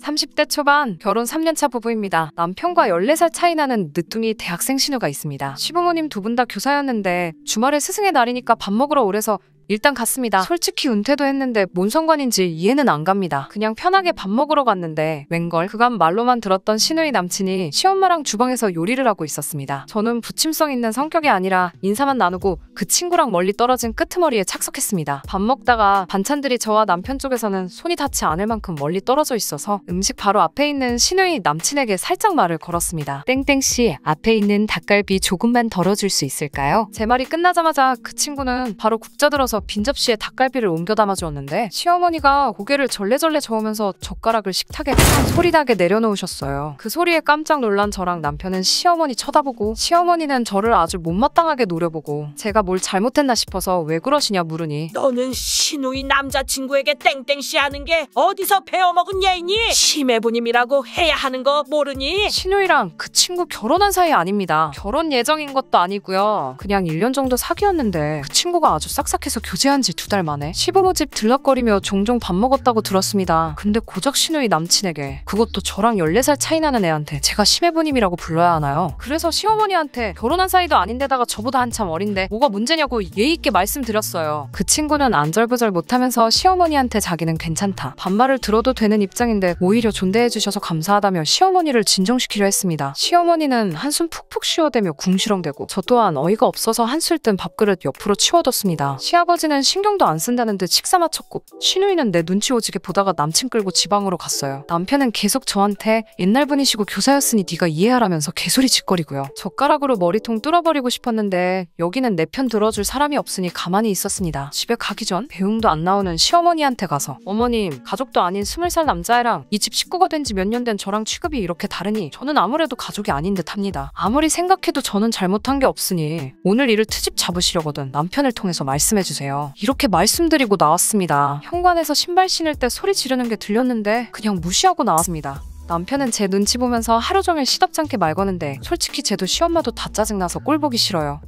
30대 초반 결혼 3년차 부부입니다. 남편과 14살 차이 나는 늦둥이 대학생 신우가 있습니다. 시부모님 두 분 다 교사였는데 주말에 스승의 날이니까 밥 먹으러 오래서 일단 갔습니다. 솔직히 은퇴도 했는데 뭔 상관인지 이해는 안 갑니다. 그냥 편하게 밥 먹으러 갔는데 웬걸 그간 말로만 들었던 시누이 남친이 시엄마랑 주방에서 요리를 하고 있었습니다. 저는 부침성 있는 성격이 아니라 인사만 나누고 그 친구랑 멀리 떨어진 끄트머리에 착석했습니다. 밥 먹다가 반찬들이 저와 남편 쪽에서는 손이 닿지 않을 만큼 멀리 떨어져 있어서 음식 바로 앞에 있는 시누이 남친에게 살짝 말을 걸었습니다. 땡땡씨 앞에 있는 닭갈비 조금만 덜어줄 수 있을까요? 제 말이 끝나자마자 그 친구는 바로 국자 들어서 가서 빈 접시에 닭갈비를 옮겨 담아주었는데 시어머니가 고개를 절레절레 저으면서 젓가락을 식탁에 소리나게 내려놓으셨어요. 그 소리에 깜짝 놀란 저랑 남편은 시어머니 쳐다보고 시어머니는 저를 아주 못마땅하게 노려보고 제가 뭘 잘못했나 싶어서 왜 그러시냐 물으니 너는 시누이 남자친구에게 땡땡씨 하는 게 어디서 배워먹은 예이니? 심해부님이라고 해야 하는 거 모르니? 시누이랑 그 친구 결혼한 사이 아닙니다. 결혼 예정인 것도 아니고요. 그냥 1년 정도 사귀었는데 그 친구가 아주 싹싹해서 교제한 지 두 달 만에 시부모 집 들락거리며 종종 밥 먹었다고 들었습니다. 근데 고작 신우의 남친에게 그것도 저랑 14살 차이 나는 애한테 제가 심해부님이라고 불러야 하나요? 그래서 시어머니한테 결혼한 사이도 아닌데다가 저보다 한참 어린데 뭐가 문제냐고 예의 있게 말씀드렸어요. 그 친구는 안절부절 못하면서 시어머니한테 자기는 괜찮다. 반말을 들어도 되는 입장인데 오히려 존대해주셔서 감사하다며 시어머니를 진정시키려 했습니다. 시어머니는 한숨 푹푹 쉬어대며 궁시렁대고 저 또한 어이가 없어서 한술 뜬 밥그릇 옆으로 치워뒀습니다. 시아버 아 설거지는 신경도 안 쓴다는데 식사 마쳤고 신우이는 내 눈치 오지게 보다가 남친 끌고 지방으로 갔어요. 남편은 계속 저한테 옛날 분이시고 교사였으니 네가 이해하라면서 개소리 짓거리고요. 젓가락으로 머리통 뚫어버리고 싶었는데 여기는 내 편 들어줄 사람이 없으니 가만히 있었습니다. 집에 가기 전 배웅도 안 나오는 시어머니한테 가서 어머님 가족도 아닌 20살 남자애랑 이 집 식구가 된 지 몇 년 된 저랑 취급이 이렇게 다르니 저는 아무래도 가족이 아닌 듯 합니다. 아무리 생각해도 저는 잘못한 게 없으니 오늘 일을 트집 잡으시려거든 남편을 통해서 말씀해주세요. 거예요. 이렇게 말씀드리고 나왔습니다. 현관에서 신발 신을 때 소리 지르는 게 들렸는데 그냥 무시하고 나왔습니다. 남편은 제 눈치 보면서 하루 종일 시답지않게말 거는데 솔직히 쟤도 시엄마도 다 짜증나서 꼴보기 싫어요.